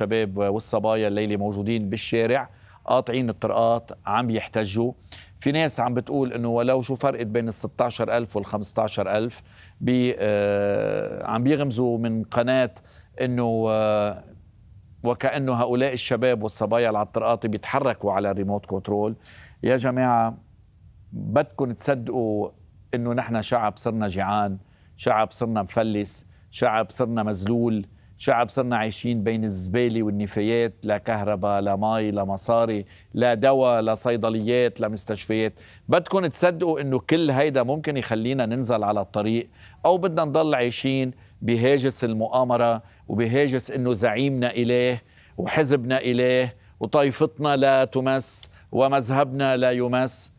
الشباب والصبايا الليله موجودين بالشارع قاطعين الطرقات عم يحتجوا في ناس عم بتقول انه ولو شو فرقت بين ال 16000 وال 15000 بي آه عم بيغمزوا من قناه انه آه وكانه هؤلاء الشباب والصبايا على الطرقات بيتحركوا على الريموت كنترول يا جماعه بدكم تصدقوا انه نحن شعب صرنا جيعان شعب صرنا مفلس شعب صرنا مذلول شعب صرنا عايشين بين الزبالة والنفايات لا كهرباء لا مي لا مصاري لا دواء لا صيدليات لا مستشفيات بدكم تصدقوا انه كل هيدا ممكن يخلينا ننزل على الطريق او بدنا نضل عايشين بهاجس المؤامرة وبهاجس انه زعيمنا اله وحزبنا اله وطائفتنا لا تمس ومذهبنا لا يمس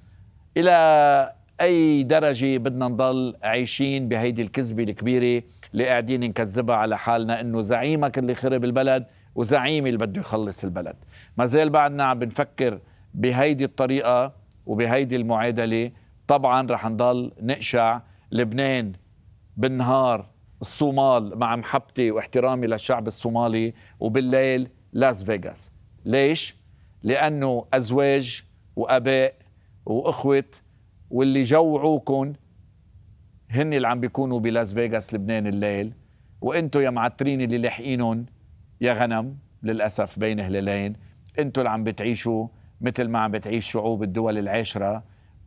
الى اي درجة بدنا نضل عايشين بهيدي الكذبة الكبيرة اللي قاعدين نكذبها على حالنا انه زعيمك اللي خرب البلد وزعيمي اللي بده يخلص البلد ما زال بعدنا عم بنفكر بهيدي الطريقه وبهيدي المعادله طبعا رح نضل نقشع لبنان بالنهار الصومال مع محبتي واحترامي للشعب الصومالي وبالليل لاس فيغاس ليش؟ لأنه أزواج وأباء وأخوة واللي جوعوكم هن اللي عم بيكونوا بلاس فيغاس لبنان الليل وانتوا يا معترين اللي لاحقينهم يا غنم للاسف بين هلالين انتوا اللي عم بتعيشوا مثل ما عم بتعيش شعوب الدول العاشره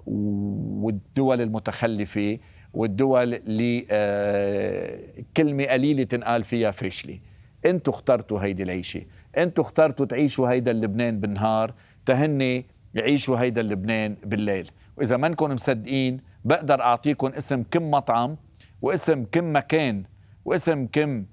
والدول المتخلفه والدول اللي آه كلمه قليله تنقال فيها فشلي انتوا اخترتوا هيدي العيشه انتوا اخترتوا تعيشوا هيدا اللبنان بالنهار تهني يعيشوا هيدا اللبنان بالليل واذا منكم مصدقين بقدر أعطيكم اسم كم مطعم واسم كم مكان واسم كم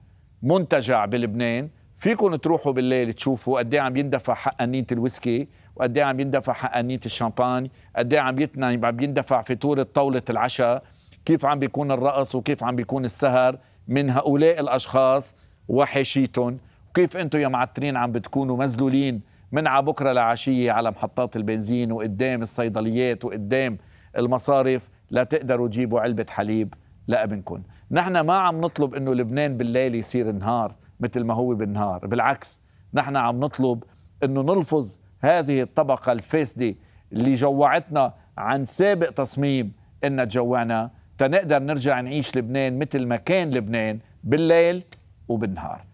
منتجع بلبنان فيكم تروحوا بالليل تشوفوا قد إيه عم يندفع حقنية الويسكي وقد إيه عم يندفع حقنية الشامبان قد إيه عم عم يندفع فاتورة طاولة العشاء كيف عم بيكون الرقص وكيف عم بيكون السهر من هؤلاء الأشخاص وحشيتهم وكيف أنتم يا معترين عم بتكونوا مزلولين من على بكرة لعشية على محطات البنزين وقدام الصيدليات وقدام المصارف لا تقدروا تجيبوا علبة حليب لابنكم نحن ما عم نطلب انه لبنان بالليل يصير نهار مثل ما هو بالنهار بالعكس نحن عم نطلب انه نلفظ هذه الطبقة الفاسدة اللي جوعتنا عن سابق تصميم انها تجوعنا تنقدر نرجع نعيش لبنان مثل ما كان لبنان بالليل وبالنهار